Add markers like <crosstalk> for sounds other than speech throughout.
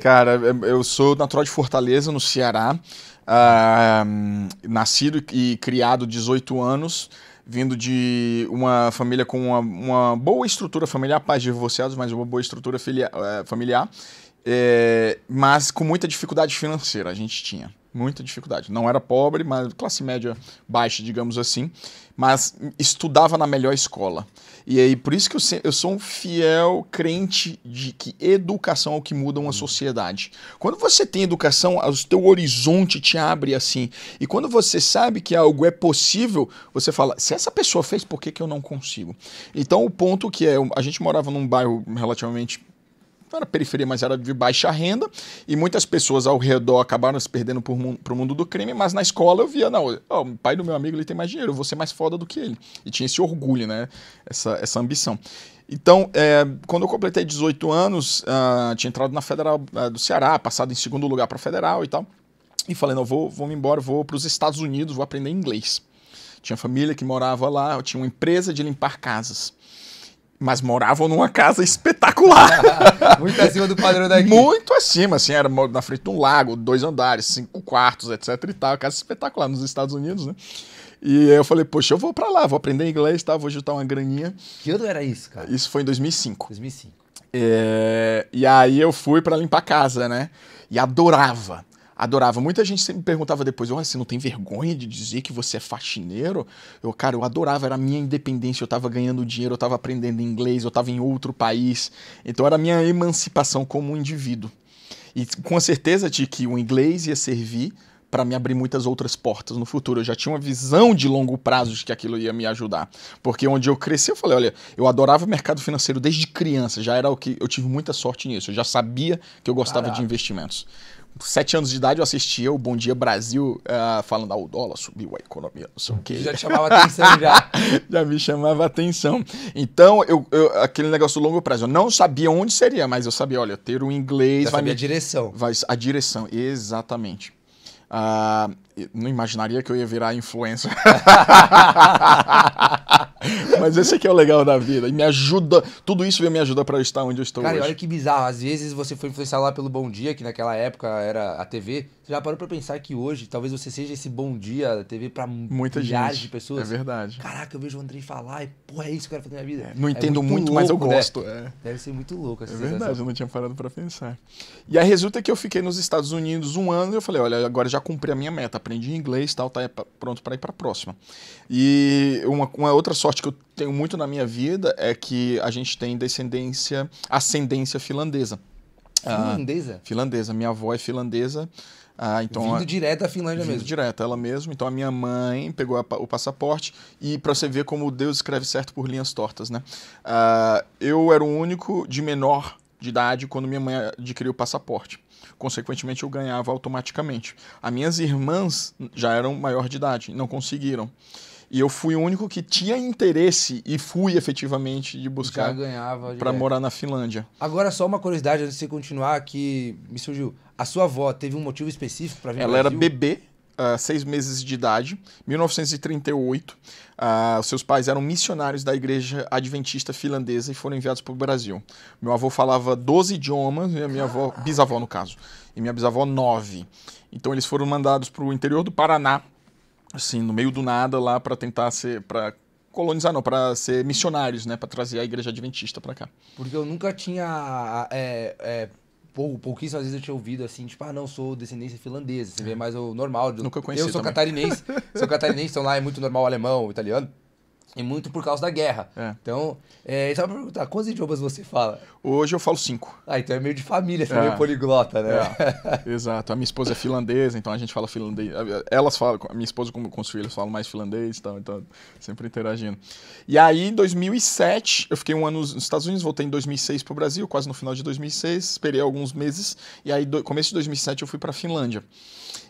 Cara, é, eu sou natural de Fortaleza, no Ceará. Uh, nascido e criado 18 anos, vindo de uma família com uma, uma boa estrutura familiar, pais divorciados, mas uma boa estrutura filia, uh, familiar. É, mas com muita dificuldade financeira a gente tinha. Muita dificuldade. Não era pobre, mas classe média baixa, digamos assim. Mas estudava na melhor escola. E aí, por isso que eu, se, eu sou um fiel crente de que educação é o que muda uma uhum. sociedade. Quando você tem educação, o teu horizonte te abre assim. E quando você sabe que algo é possível, você fala: se essa pessoa fez, por que, que eu não consigo? Então, o ponto que é: a gente morava num bairro relativamente era periferia, mas era de baixa renda, e muitas pessoas ao redor acabaram se perdendo para o mundo, do crime, mas na escola eu via, não, oh, o pai do meu amigo ele tem mais dinheiro, eu vou ser mais foda do que ele. E tinha esse orgulho, né? Essa, essa ambição. Então, é, quando eu completei 18 anos, uh, tinha entrado na Federal uh, do Ceará, passado em segundo lugar para Federal e tal. E falei, não, vou, vou me embora, vou para os Estados Unidos, vou aprender inglês. Tinha família que morava lá, eu tinha uma empresa de limpar casas mas moravam numa casa espetacular. <laughs> Muito acima do padrão daqui. Muito acima, assim, era na frente de um lago, dois andares, cinco quartos, etc e tal, casa espetacular nos Estados Unidos, né? E eu falei, poxa, eu vou para lá, vou aprender inglês, tá? Vou juntar uma graninha. Que ano era isso, cara? Isso foi em 2005. 2005. É, e aí eu fui para limpar a casa, né? E adorava adorava. Muita gente sempre me perguntava depois, você não tem vergonha de dizer que você é faxineiro? Eu, cara, eu adorava, era a minha independência, eu estava ganhando dinheiro, eu estava aprendendo inglês, eu estava em outro país. Então era a minha emancipação como um indivíduo. E com a certeza de que o inglês ia servir para me abrir muitas outras portas no futuro. Eu já tinha uma visão de longo prazo de que aquilo ia me ajudar. Porque onde eu cresci, eu falei, olha, eu adorava o mercado financeiro desde criança, já era o que eu tive muita sorte nisso. Eu já sabia que eu gostava Caraca. de investimentos sete anos de idade eu assistia o Bom Dia Brasil uh, falando, ah, o dólar subiu a economia, não sei o quê. Já te chamava atenção já. <laughs> já me chamava atenção. Então, eu, eu, aquele negócio do longo prazo, eu não sabia onde seria, mas eu sabia, olha, ter um inglês... Já vai sabia me... a direção. Vai, a direção, exatamente. Uh, não imaginaria que eu ia virar influencer. <laughs> Mas esse aqui é o legal da vida. E me ajuda. Tudo isso me ajuda para estar onde eu estou Cara, hoje. olha que bizarro. Às vezes você foi influenciado lá pelo Bom Dia, que naquela época era a TV. Você já parou para pensar que hoje talvez você seja esse Bom Dia da TV para muita milhares gente. de pessoas? É verdade. Caraca, eu vejo o Andrei falar e, porra, é isso que eu quero fazer na minha vida. É, não é entendo é muito, muito louco, mas eu né? gosto. Né? Deve ser muito louco essa É sensação. verdade, eu não tinha parado para pensar. E aí resulta que eu fiquei nos Estados Unidos um ano e eu falei, olha, agora já cumpri a minha meta aprendi inglês, tal, tá pronto para ir para a próxima. E uma, uma outra sorte que eu tenho muito na minha vida é que a gente tem descendência, ascendência finlandesa. Ah, finlandesa? Ah, finlandesa. Minha avó é finlandesa. Ah, então vindo a... É direto da Finlândia vindo mesmo. direto, ela mesma. Então a minha mãe pegou a, o passaporte e para você ver como Deus escreve certo por linhas tortas, né? Ah, eu era o único de menor de idade quando minha mãe adquiriu o passaporte. Consequentemente, eu ganhava automaticamente. As minhas irmãs já eram maior de idade, não conseguiram. E eu fui o único que tinha interesse e fui efetivamente de buscar para morar na Finlândia. Agora, só uma curiosidade antes de você continuar que me surgiu. A sua avó teve um motivo específico para vir Ela era bebê uh, seis meses de idade, 1938. Uh, ah, seus pais eram missionários da igreja adventista finlandesa e foram enviados para o Brasil. Meu avô falava 12 idiomas, e a minha avó, bisavó no caso, e minha bisavó nove. Então eles foram mandados para o interior do Paraná, assim, no meio do nada lá para tentar ser, para colonizar não, para ser missionários, né, para trazer a igreja adventista para cá. Porque eu nunca tinha ah, é, é pou, pouquíssimas vezes eu tinha ouvido assim, tipo, ah, não, sou descendência finlandesa. Você vê é. mais o normal. Nunca conheci Eu sou também. catarinense, sou catarinense, então lá é muito normal alemão, italiano. E muito por causa da guerra. É. Então, é, só pra perguntar, quantos idiomas você fala? Hoje eu falo cinco. Ah, então é meio de família, você é, é meio poliglota, né? É. Exato. A minha esposa é finlandesa, então a gente fala finlandês. Elas falam, a minha esposa com, com os filhos falam mais finlandês e então, tal, então sempre interagindo. E aí, em 2007, eu fiquei um ano nos Estados Unidos, voltei em 2006 pro Brasil, quase no final de 2006, esperei alguns meses, e aí, do, começo de 2007, eu fui pra Finlândia.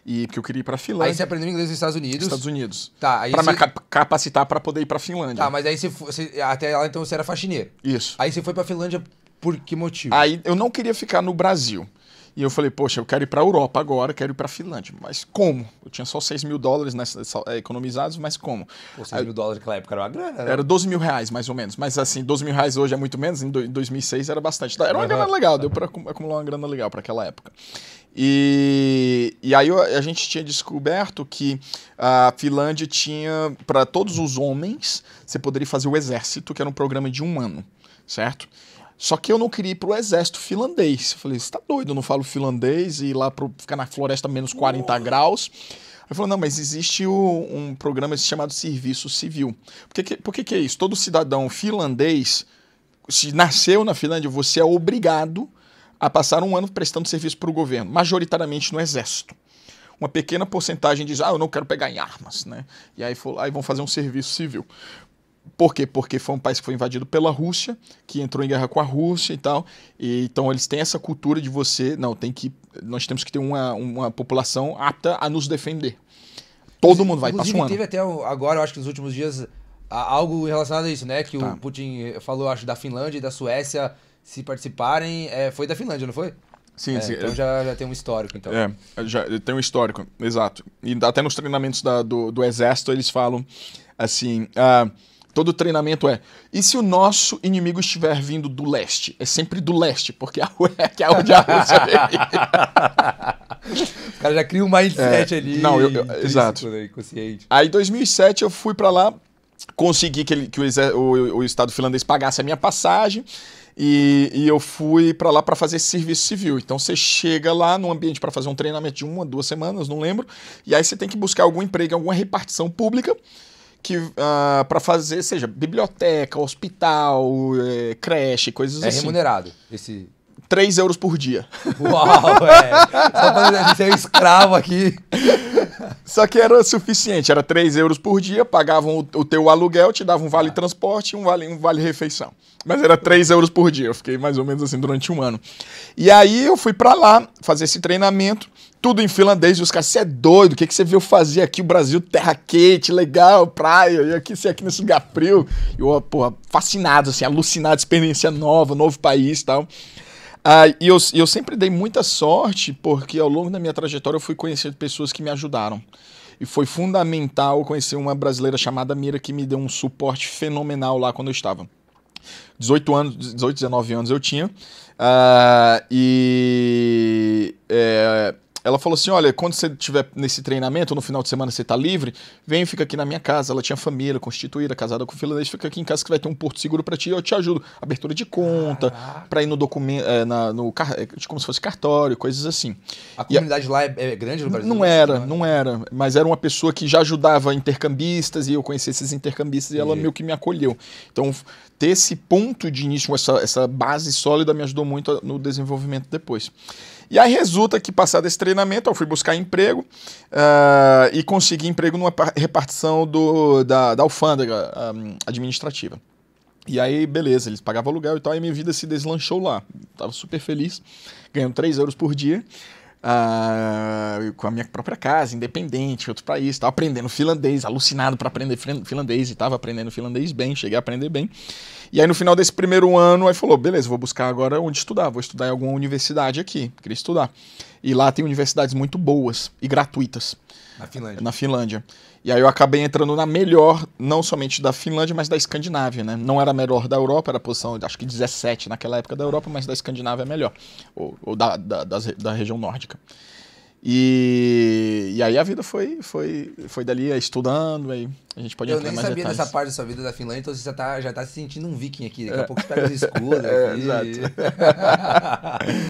E porque eu queria ir pra Finlândia. Aí você aprendeu inglês nos Estados Unidos. Estados Unidos. Tá, aí pra você... me cap capacitar para poder ir pra Finlândia. Tá, mas aí você, você, Até lá então você era faxineiro. Isso. Aí você foi pra Finlândia por que motivo? Aí eu não queria ficar no Brasil. E eu falei, poxa, eu quero ir para a Europa agora, quero ir para a Finlândia. Mas como? Eu tinha só 6 mil dólares nessa, né, é, economizados, mas como? Pô, 6 mil dólares naquela época era uma grana, né? Era 12 mil reais, mais ou menos. Mas assim, 12 mil reais hoje é muito menos, em 2006 era bastante. Então, era uma grana legal, deu para acumular uma grana legal para aquela época. E, e aí a gente tinha descoberto que a Finlândia tinha, para todos os homens, você poderia fazer o exército, que era um programa de um ano, certo? Só que eu não queria ir pro exército finlandês. Eu falei, você tá doido, eu não falo finlandês e ir lá pro, ficar na floresta menos 40 graus. Ele falou, não, mas existe o, um programa chamado Serviço Civil. Por que, por que, que é isso? Todo cidadão finlandês, se nasceu na Finlândia, você é obrigado a passar um ano prestando serviço para o governo, majoritariamente no exército uma pequena porcentagem diz, ah, eu não quero pegar em armas, né? E aí, aí vão fazer um serviço civil. Por quê? Porque foi um país que foi invadido pela Rússia, que entrou em guerra com a Rússia e tal. E, então eles têm essa cultura de você, não, tem que nós temos que ter uma, uma população apta a nos defender. Todo mundo vai passar um ano. teve até agora, acho que nos últimos dias, algo relacionado a isso, né? Que tá. o Putin falou, acho, da Finlândia e da Suécia se participarem. É, foi da Finlândia, não foi? Sim, é, sim. Então já, já tem um histórico, então. É, já tem um histórico, exato. E até nos treinamentos da, do, do exército eles falam assim. Ah, Todo treinamento é. E se o nosso inimigo estiver vindo do leste? É sempre do leste, porque a é que é onde a Rússia vem. <laughs> o cara já cria um mindset é, ali. Não, eu, eu né, exato. Né, Aí em 2007 eu fui para lá, consegui que, ele, que o, o, o Estado finlandês pagasse a minha passagem. E, e, eu fui para lá para fazer serviço civil. Então você chega lá no ambiente para fazer um treinamento de uma, duas semanas, não lembro, e aí você tem que buscar algum emprego, alguma repartição pública que uh, ah, para fazer, seja biblioteca, hospital, é, creche, coisas é assim. É remunerado esse. 3 euros por dia. Uau, é. Só pra dizer, você é um escravo aqui. Só que era suficiente, era 3 euros por dia, pagavam o, o teu aluguel, te davam um vale ah. transporte e um vale, um vale refeição. Mas era 3 euros por dia, eu fiquei mais ou menos assim durante um ano. E aí eu fui para lá fazer esse treinamento, tudo em finlandês, e os caras, você é doido, o que, que você viu fazer aqui? O Brasil, terra quente, legal, praia, e aqui, você é aqui nesse lugar frio. E eu, porra, fascinado, assim, alucinado, experiência nova, novo país e tal. Ah, e eu, eu sempre dei muita sorte porque ao longo da minha trajetória eu fui conhecendo pessoas que me ajudaram. E foi fundamental conhecer uma brasileira chamada Mira que me deu um suporte fenomenal lá quando eu estava. 18 anos, 18, 19 anos eu tinha. Uh, e é, ela falou assim: olha, quando você estiver nesse treinamento, no final de semana você está livre, vem fica aqui na minha casa. Ela tinha família constituída, casada com finlandês, fica aqui em casa que vai ter um porto seguro para ti, eu te ajudo. Abertura de conta, para ir no documento, é, na, no, é, como se fosse cartório, coisas assim. A comunidade a, lá é, é, grande no Brasil? Não era, não, não era, mas era uma pessoa que já ajudava intercambistas e eu conheci esses intercambistas e, e ela meio que me acolheu. Então, ter esse ponto de início, essa, essa base sólida me ajudou muito no desenvolvimento depois. E aí resulta que, passado esse treinamento, eu fui buscar emprego uh, e consegui emprego numa repartição do, da, da alfândega um, ah, administrativa. E aí, beleza, eles pagavam aluguel e tal, e minha vida se deslanchou lá. tava super feliz, ganhando 3 euros por dia uh, com a minha própria casa, independente, outro país, estava aprendendo finlandês, alucinado para aprender finlandês e estava aprendendo finlandês bem, cheguei a aprender bem. E aí no final desse primeiro ano, aí falou, beleza, vou buscar agora onde estudar, vou estudar em alguma universidade aqui, queria estudar. E lá tem universidades muito boas e gratuitas. Na Finlândia. Na Finlândia. E aí eu acabei entrando na melhor, não somente da Finlândia, mas da Escandinávia, né? Não era a melhor da Europa, era a posição, acho que 17 naquela época da Europa, mas da Escandinávia é melhor, ou, ou da, da, da, da região nórdica. E, e aí a vida foi, foi, foi dali, é, estudando, aí a gente pode Eu entrar mais Eu nem sabia dessa parte da sua vida da Finlândia, então você já tá, já tá se sentindo um viking aqui. Daqui a é. pouco você pega os escudos. <laughs> é, exato. <laughs>